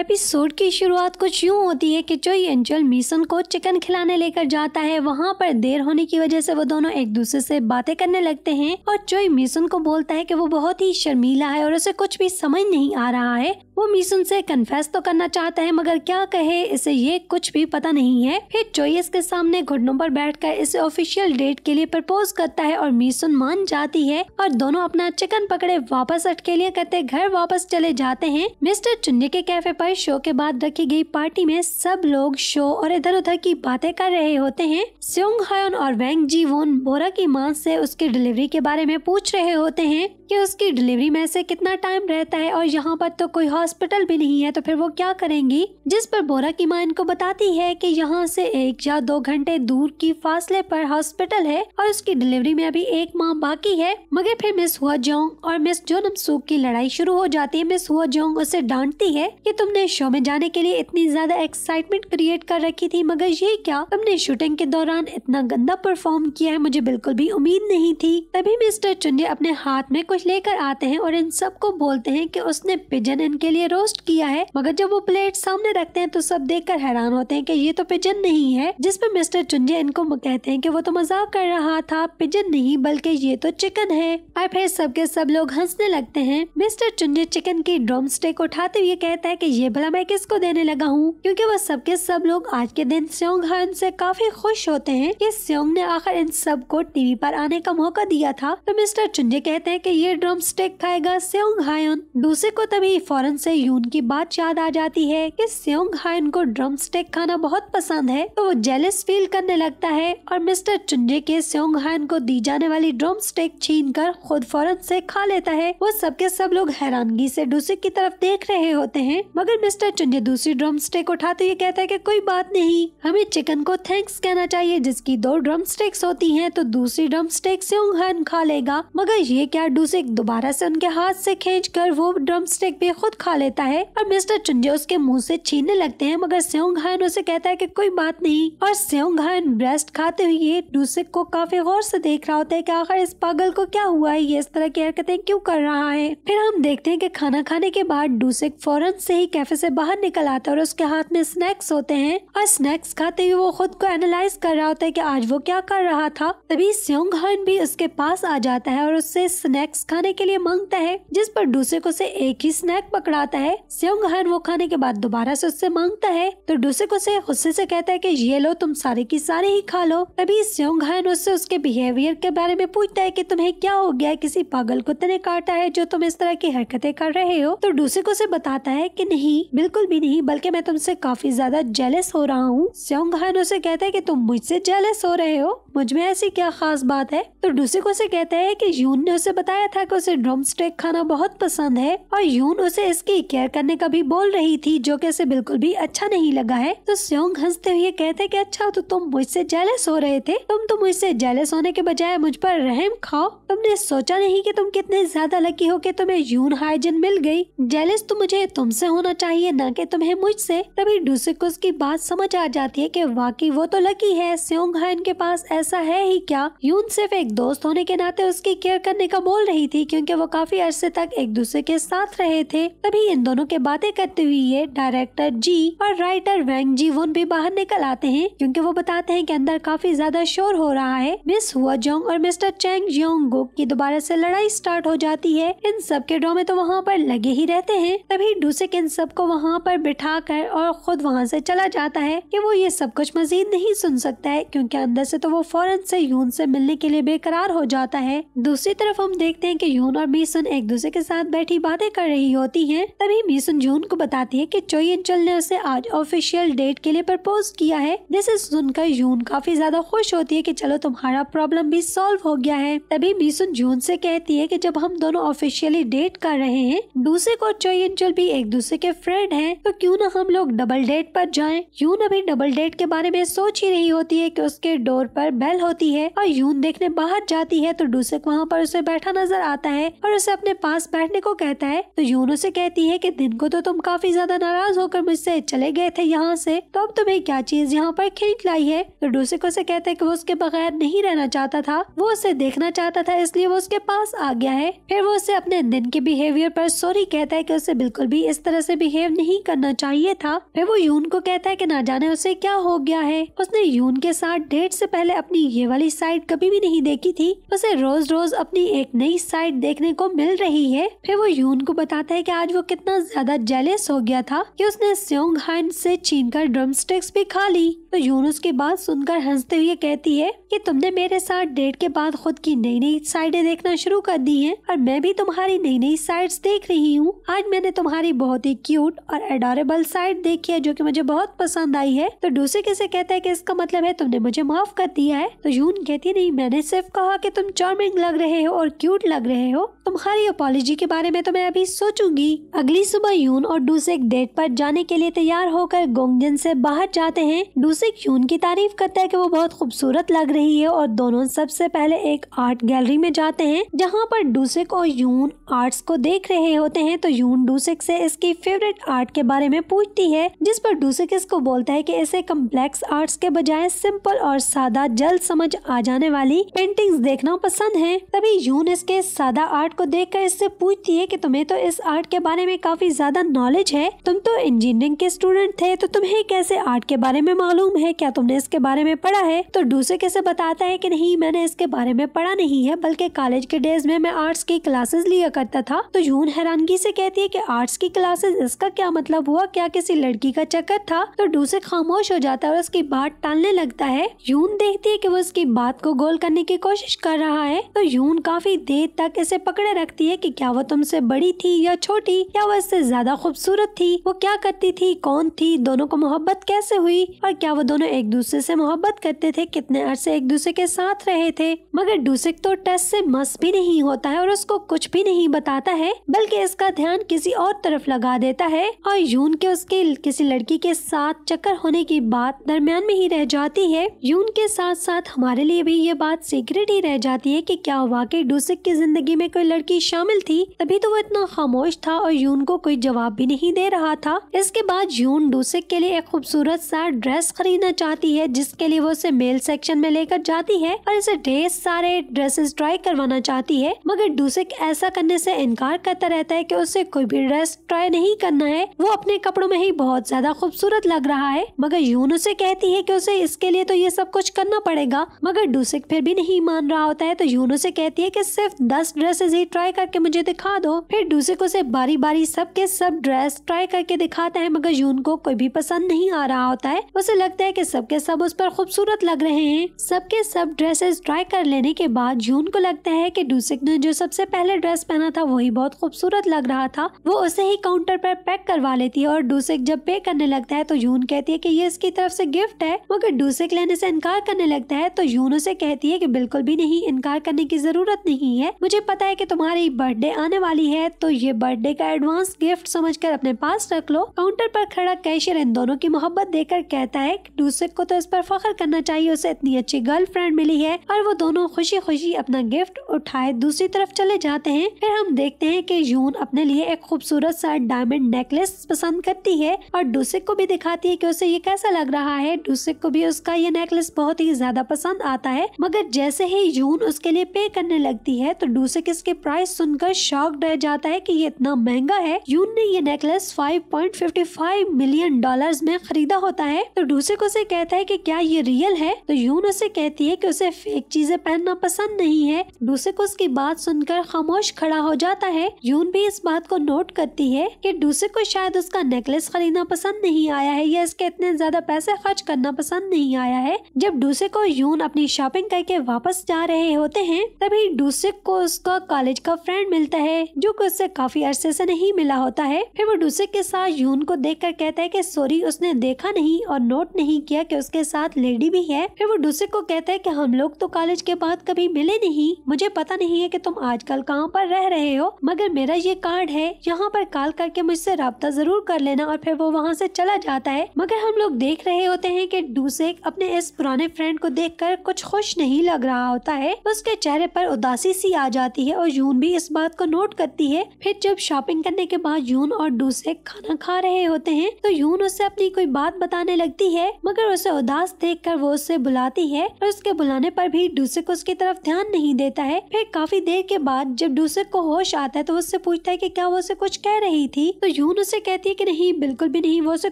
episode की शुरुआत कुछ यूँ होती है कि जो एंजल मीसन को चिकन खिलाने लेकर जाता है वहाँ पर देर होने की वजह से वो दोनों एक दूसरे से बातें करने लगते हैं और जोई मीसन को बोलता है कि वो बहुत ही शर्मीला है और उसे कुछ भी समझ नहीं आ रहा है वो मीसुन से कन्फेस तो करना चाहता है मगर क्या कहे इसे ये कुछ भी पता नहीं है फिर जोइस के सामने घुटनों पर बैठकर इसे ऑफिशियल डेट के लिए प्रपोज करता है और मीसुन मान जाती है और दोनों अपना चिकन पकड़े वापस अटकेलिया करते घर वापस चले जाते हैं मिस्टर चुन्नी के कैफे पर पर शो के बाद रखी गई पार्टी में सब लोग शो और इधर उधर की बातें कर रहे होते हैं सियोंग हयोन और वैंग जी वोन बोरा की मां से उसकी डिलीवरी के बारे में पूछ रहे होते हैं कि उसकी डिलीवरी में से कितना टाइम रहता है और यहाँ पर तो कोई हॉस्पिटल भी नहीं है तो फिर वो क्या करेंगी जिस पर बोरा की माँ इनको बताती है कि यहाँ से एक या दो घंटे दूर की फासले पर हॉस्पिटल है और उसकी डिलीवरी में अभी एक माह बाकी है मगर फिर मिस हुआ जोंग और मिस जोनम सूख की लड़ाई शुरू हो जाती है मिस हुआ जोंग उसे डांटती है की तुम तुमने शो में जाने के लिए इतनी ज्यादा एक्साइटमेंट क्रिएट कर रखी थी मगर ये क्या तुमने शूटिंग के दौरान इतना गंदा परफॉर्म किया है मुझे बिल्कुल भी उम्मीद नहीं थी तभी मिस्टर चुन्नी अपने हाथ में कुछ लेकर आते हैं और इन सबको बोलते हैं कि उसने पिजन इनके लिए रोस्ट किया है मगर जब वो प्लेट सामने रखते हैं तो सब देख कर हैरान होते हैं की ये तो पिजन नहीं है जिसमे मिस्टर चुंजे इनको कहते हैं की वो तो मजाक कर रहा था पिजन नहीं बल्कि ये तो चिकन है और फिर सबके सब लोग हंसने लगते हैं मिस्टर चुंजे चिकन की ड्रम स्टिक उठाते हुए कहता है की ये भला मैं किसको देने लगा हूँ क्योंकि वह सबके सब लोग आज के दिन स्योंग हन से काफी खुश होते हैं कि स्योंग ने आखिर इन सब को टीवी पर आने का मौका दिया था तो मिस्टर चुंजे कहते हैं कि ये ड्रम स्टिक खाएगा स्योंग हायन दूसरे को तभी फौरन से यून की बात याद आ जाती है कि स्योंग हायन को ड्रम स्टिक खाना बहुत पसंद है तो वो जेलिस फील करने लगता है और मिस्टर चुंजे के स्योंग हायन को दी जाने वाली ड्रम स्टिक छीन कर खुद फौरन से खा लेता है वो सबके सब लोग हैरानगी से दूसरे की तरफ देख रहे होते हैं मगर मगर मिस्टर चुन्या दूसरी ड्रम स्टिक उठाते हुए कहता है कि कोई बात नहीं हमें चिकन को थैंक्स कहना चाहिए जिसकी दो ड्रम स्टिक्स होती हैं तो दूसरी ड्रम स्टिक से उन खा लेगा मगर ये क्या डूसिक दोबारा से उनके हाथ से खींच कर वो ड्रम स्टिक भी खुद खा लेता है और मिस्टर चुंजे उसके मुंह ऐसी छीनने लगते हैं मगर सेंग हन उसे कहता है की कोई बात नहीं और सेंग हन ब्रेस्ट खाते हुए डूसिक को काफी गौर ऐसी देख रहा होता है की आखिर इस पागल को क्या हुआ है ये इस तरह की हरकतें क्यूँ कर रहा है फिर हम देखते हैं की खाना खाने के बाद डूसिक फौरन से ही कैफे से बाहर निकल आता है और उसके हाथ में स्नैक्स होते हैं और स्नैक्स खाते हुए वो खुद को एनालाइज कर रहा होता है कि आज वो क्या कर रहा था तभी स्योंग भी उसके पास आ जाता है और उससे स्नैक्स खाने के लिए मांगता है जिस पर डूसे को से एक ही स्नैक पकड़ाता है स्योंग हन वो खाने के बाद दोबारा से उससे मांगता है तो डूसे को से गुस्से से कहता है की ये लो तुम सारे की सारे ही खा लो तभी स्योंग उससे उसके बिहेवियर के बारे में पूछता है की तुम्हें क्या हो गया है किसी पागल कुत्ते ने काटा है जो तुम इस तरह की हरकते कर रहे हो तो डूसे को से बताता है कि नहीं नहीं बिल्कुल भी नहीं बल्कि मैं तुमसे काफी ज्यादा जेलस हो रहा हूँ स्योंगहान उसे कहते हैं की तुम मुझसे जेलस हो रहे हो मुझ में ऐसी क्या खास बात है तो डूसिक उसे कहते है कि यून ने उसे बताया था कि उसे ड्रम स्टेक खाना बहुत पसंद है और यून उसे इसकी केयर करने का भी बोल रही थी जो कि उसे बिल्कुल भी अच्छा नहीं लगा है तो स्योंग हंसते हुए कहते कि अच्छा तो तुम मुझसे जेलस हो रहे थे तुम तो मुझसे जेलस होने के बजाय मुझ पर रहम खाओ तुमने सोचा नहीं कि तुम कितने ज्यादा लकी हो के तुम्हें यून हाइजन मिल गयी जेलस तो मुझे तुमसे होना चाहिए न की तुम्हें मुझसे तभी डुसिक उसकी बात समझ आ जाती है की वाकई वो तो लकी है स्योंग हाइन के पास ऐसा है ही क्या यून सिर्फ एक दोस्त होने के नाते उसकी केयर करने का बोल रही थी क्योंकि वो काफी अरसे तक एक दूसरे के साथ रहे थे तभी इन दोनों के बातें करते हुए डायरेक्टर जी और राइटर वैंग जी वन भी बाहर निकल आते हैं क्योंकि वो बताते हैं कि अंदर काफी ज्यादा शोर हो रहा है मिस हुआ जोंग और मिस्टर चैंग जोंग गुक की दोबारा से लड़ाई स्टार्ट हो जाती है इन सब के ड्रामे तो वहाँ पर लगे ही रहते हैं तभी डूसिक इन सबको वहाँ पर बिठा कर और खुद वहाँ से चला जाता है की वो ये सब कुछ मजीद नहीं सुन सकता है क्यूँकी अंदर से तो वो फौरन से यून से मिलने के लिए बेकरार हो जाता है दूसरी तरफ हम देखते हैं कि यून और मीसुन एक दूसरे के साथ बैठी बातें कर रही होती हैं तभी मीसुन यून को बताती है कि चोई इंचल ने उसे आज ऑफिशियल डेट के लिए प्रपोज किया है जिसे सुनकर यून काफी ज्यादा खुश होती है की चलो तुम्हारा प्रॉब्लम भी सोल्व हो गया है तभी मीसुन जून ऐसी कहती है की जब हम दोनों ऑफिशियली डेट कर रहे हैं दूसरे को चोई इंचल भी एक दूसरे के फ्रेंड है तो क्यूँ ना हम लोग डबल डेट पर जाए यून अभी डबल डेट के बारे में सोच ही रही होती है कि उसके डोर पर बेल होती है और यून देखने बाहर जाती है तो डूसक वहाँ पर उसे बैठा नजर आता है और उसे अपने पास बैठने को कहता है तो यून उसे कहती है की दिन को तो तुम काफी ज्यादा नाराज होकर मुझसे चले गए थे यहाँ से तो अब तुम्हें क्या चीज यहाँ पर खींच लाई है तो डूसक उसे कहते है की वो उसके बगैर नहीं रहना चाहता था वो उसे देखना चाहता था इसलिए वो उसके पास आ गया है फिर वो उसे अपने दिन के बिहेवियर पर सॉरी कहता है कि उसे बिल्कुल भी इस तरह से बिहेव नहीं करना चाहिए था फिर वो यून को कहता है कि ना जाने उसे क्या हो गया है उसने यून के साथ डेट से पहले अपनी ये वाली साइड कभी भी नहीं देखी थी उसे रोज रोज अपनी एक नई साइड देखने को मिल रही है फिर वो यून को बताता है कि आज वो कितना ज्यादा जेलेस हो गया था कि उसने स्योंग हान से छीन कर ड्रम स्टिक्स भी खा ली तो यून उसके बाद सुनकर हंसते हुए कहती है कि तुमने मेरे साथ डेट के बाद खुद की नई नई साइडें देखना शुरू कर दी हैं और मैं भी तुम्हारी नई नई साइड्स देख रही हूँ आज मैंने तुम्हारी बहुत ही क्यूट और एडोरेबल साइड देखी है जो कि मुझे बहुत पसंद आई है तो दूसरे किसे कहता है कि इसका मतलब है तुमने मुझे माफ कर दिया है तो यून कहती नहीं मैंने सिर्फ कहा कि तुम चार्मिंग लग रहे हो और क्यूट लग रहे हो तुम्हारी अपॉलोजी के बारे में तो मैं अभी सोचूंगी अगली सुबह यून और डूसेक डेट पर जाने के लिए तैयार होकर गोंगजन से बाहर जाते हैं डूसेक यून की तारीफ करता है कि वो बहुत खूबसूरत लग रही है और दोनों सबसे पहले एक आर्ट गैलरी में जाते हैं जहाँ पर डूसेक और यून आर्ट्स को देख रहे होते हैं तो यून डूसेक से इसकी फेवरेट आर्ट के बारे में पूछती है जिस पर डूसेक इसको बोलता है की इसे कम्प्लेक्स आर्ट्स के बजाय सिंपल और सादा जल्द जल्द समझ आ जाने वाली पेंटिंग्स देखना पसंद है तभी यून इसके सादा आर्ट को देख कर इससे पूछती है की तुम्हें तो इस आर्ट के बारे में काफी ज्यादा नॉलेज है तुम तो इंजीनियरिंग के स्टूडेंट थे तो तुम्हें कैसे आर्ट के बारे में मालूम है क्या तुमने इसके बारे में पढ़ा है तो डूसे कैसे बताता है की नहीं मैंने इसके बारे में पढ़ा नहीं है बल्कि कॉलेज के डेज में मैं आर्ट्स की क्लासेस लिया करता था तो यून हैरानगी से कहती है कि आर्ट्स की क्लासेस इसका क्या मतलब हुआ क्या किसी लड़की का चक्कर था तो डूसे खामोश हो जाता है और उसकी बात टालने लगता है यून देखती है कि वो उसकी बात को गोल करने की कोशिश कर रहा है तो यून काफी देर तक इसे पकड़े रखती है कि क्या वो तुमसे बड़ी थी या छोटी या वो इससे ज्यादा खूबसूरत थी वो क्या करती थी कौन थी दोनों को मोहब्बत कैसे हुई और क्या वो दोनों एक दूसरे से मोहब्बत करते थे कितने अरसे एक दूसरे के साथ रहे थे मगर डूसिक तो टेस्ट से मस्त भी नहीं होता है और उसको कुछ भी नहीं बताता है बल्कि इसका ध्यान किसी और तरफ लगा देता है और यून के उसके किसी लड़की के साथ चक्कर होने की बात दरमियान में ही रह जाती है यून के साथ साथ हमारे लिए भी ये बात सीक्रेट ही रह जाती है कि क्या वाकई डूसिक की जिंदगी में कोई लड़की शामिल थी तभी तो वो इतना खामोश था और यून को कोई जवाब भी नहीं दे रहा था इसके बाद यून डूसिक के लिए एक खूबसूरत सा ड्रेस खरीदना चाहती है जिसके लिए वो उसे मेल सेक्शन में लेकर जाती है और इसे ढेर सारे ड्रेसेस ट्राई करवाना चाहती है मगर डूसिक ऐसा करने से इनकार करता रहता है कि उसे कोई भी ड्रेस ट्राई नहीं करना है वो अपने कपड़ों में ही बहुत ज्यादा खूबसूरत लग रहा है मगर यून उसे कहती है कि उसे इसके लिए तो ये सब कुछ करना पड़ेगा मगर डूसिक फिर भी नहीं मान रहा होता है तो यूनो से कहती है कि सिर्फ दस ड्रेसेस ही ट्राई करके मुझे दिखा दो फिर डूसिक उसे बारी बारी सब के सब ड्रेस ट्राई करके दिखाता है मगर यून को कोई भी पसंद नहीं आ रहा होता है उसे लगता है कि सबके सब उस पर खूबसूरत लग रहे हैं सबके सब ड्रेसेस ट्राई कर लेने के बाद यून को लगता है कि डूसिक ने जो सबसे पहले ड्रेस पहना था वही बहुत खूबसूरत लग रहा था वो उसे ही काउंटर पर पैक करवा लेती है और डूसिक जब पे करने लगता है तो यून कहती है की ये इसकी तरफ से गिफ्ट है मगर डूसिक लेने से इनकार करने लगती लगता है तो यून उसे कहती है कि बिल्कुल भी नहीं इनकार करने की जरूरत नहीं है मुझे पता है कि तुम्हारी बर्थडे आने वाली है तो ये बर्थडे का एडवांस गिफ्ट समझकर अपने पास रख लो काउंटर पर खड़ा कैशियर इन दोनों की मोहब्बत देकर कहता है कि को तो इस पर फख्र करना चाहिए उसे इतनी अच्छी गर्लफ्रेंड मिली है और वो दोनों खुशी खुशी अपना गिफ्ट उठाए दूसरी तरफ चले जाते हैं फिर हम देखते हैं की यून अपने लिए एक खूबसूरत सा डायमंड नेकलेस पसंद करती है और डूसिक को भी दिखाती है की उसे ये कैसा लग रहा है डूसिक को भी उसका ये नेकलेस बहुत ही ज्यादा पसंद आता है मगर जैसे ही जून उसके लिए पे करने लगती है तो डूसेक इसके प्राइस सुनकर शॉक रह जाता है कि ये इतना महंगा है यून ने ये नेकलेस 5.55 मिलियन डॉलर्स में खरीदा होता है तो डूसेक उसे कहता है कि क्या ये रियल है तो यून उसे कहती है कि उसे फेक चीजें पहनना पसंद नहीं है डूसेक उसकी बात सुनकर खामोश खड़ा हो जाता है यून भी इस बात को नोट करती है की डूसेक को शायद उसका नेकलेस खरीदना पसंद नहीं आया है या इसके इतने ज्यादा पैसे खर्च करना पसंद नहीं आया है जब डूसेक को और यून अपनी शॉपिंग करके वापस जा रहे होते हैं तभी डूसिक को उसका कॉलेज का फ्रेंड मिलता है जो कि उससे काफी अरसे से नहीं मिला होता है फिर वो डूसिक के साथ यून को देख कर कहता है की सॉरी उसने देखा नहीं और नोट नहीं किया की कि उसके साथ लेडी भी है फिर वो डूसिक को कहता है की हम लोग तो कॉलेज के बाद कभी मिले नहीं मुझे पता नहीं है की तुम आजकल कहाँ पर रह रहे हो मगर मेरा ये कार्ड है यहाँ पर कॉल करके मुझसे रबता जरूर कर लेना और फिर वो वहाँ से चला जाता है मगर हम लोग देख रहे होते हैं कि डूसेक अपने इस पुराने फ्रेंड को देखकर कुछ खुश नहीं लग रहा होता है उसके चेहरे पर उदासी सी आ जाती है और यून भी इस बात को नोट करती है फिर जब शॉपिंग करने के बाद यून और डूसे खाना खा रहे होते हैं तो यून उसे अपनी कोई बात बताने लगती है मगर उसे उदास देख कर वो उसे बुलाती है और उसके बुलाने पर भी को उसकी तरफ ध्यान नहीं देता है फिर काफी देर के बाद जब डूसेक को होश आता है तो उससे पूछता है की क्या वो उसे कुछ कह रही थी तो यून उसे कहती है की नहीं बिल्कुल भी नहीं वो उसे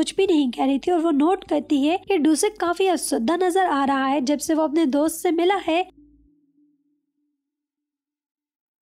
कुछ भी नहीं कह रही थी और वो नोट करती है की डूसेक काफी असुद्धा नजर आ रहा है है जब से वो अपने दोस्त से मिला है